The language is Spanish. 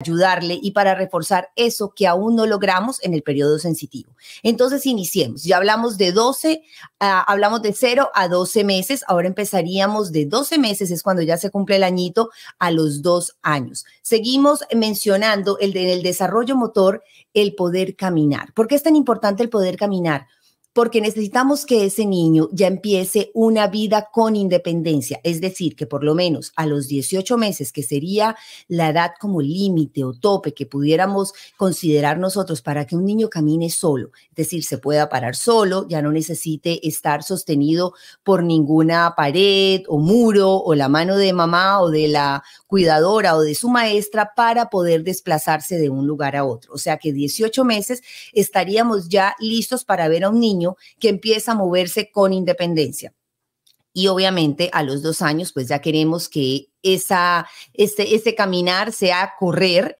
ayudarle y para reforzar eso que aún no logramos en el periodo sensitivo. Entonces, iniciemos. Ya hablamos de 12, ah, hablamos de 0 a 12 meses. Ahora empezaríamos de 12 meses, es cuando ya se cumple el añito, a los dos años. Seguimos mencionando el desarrollo motor, el poder caminar. ¿Por qué es tan importante el poder caminar? porque necesitamos que ese niño ya empiece una vida con independencia, es decir, que por lo menos a los 18 meses, que sería la edad como límite o tope que pudiéramos considerar nosotros para que un niño camine solo, es decir, se pueda parar solo, ya no necesite estar sostenido por ninguna pared o muro o la mano de mamá o de la cuidadora o de su maestra para poder desplazarse de un lugar a otro. O sea que 18 meses estaríamos ya listos para ver a un niño que empieza a moverse con independencia. Y obviamente a los dos años, pues ya queremos que esa, este, ese caminar sea correr